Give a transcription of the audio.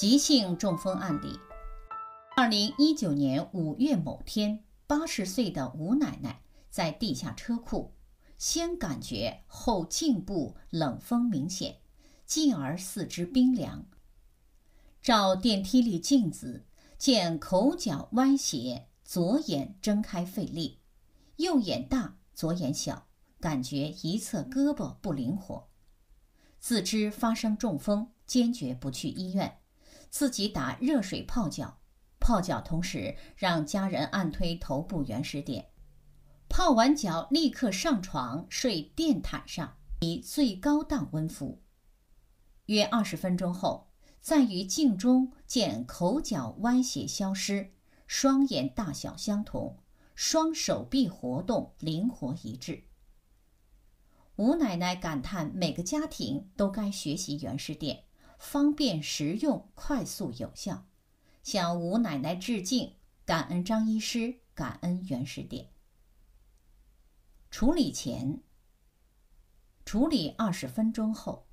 急性中风案例：二零一九年五月某天，八十岁的吴奶奶在地下车库，先感觉后颈部冷风明显，进而四肢冰凉。照电梯里镜子，见口角歪斜，左眼睁开费力，右眼大，左眼小，感觉一侧胳膊不灵活。自知发生中风，坚决不去医院。自己打热水泡脚，泡脚同时让家人按推头部原始点，泡完脚立刻上床睡电毯上，以最高档温敷，约二十分钟后，在于镜中见口角歪斜消失，双眼大小相同，双手臂活动灵活一致。吴奶奶感叹：每个家庭都该学习原始点。方便、实用、快速、有效，向吴奶奶致敬，感恩张医师，感恩原始点。处理前，处理二十分钟后。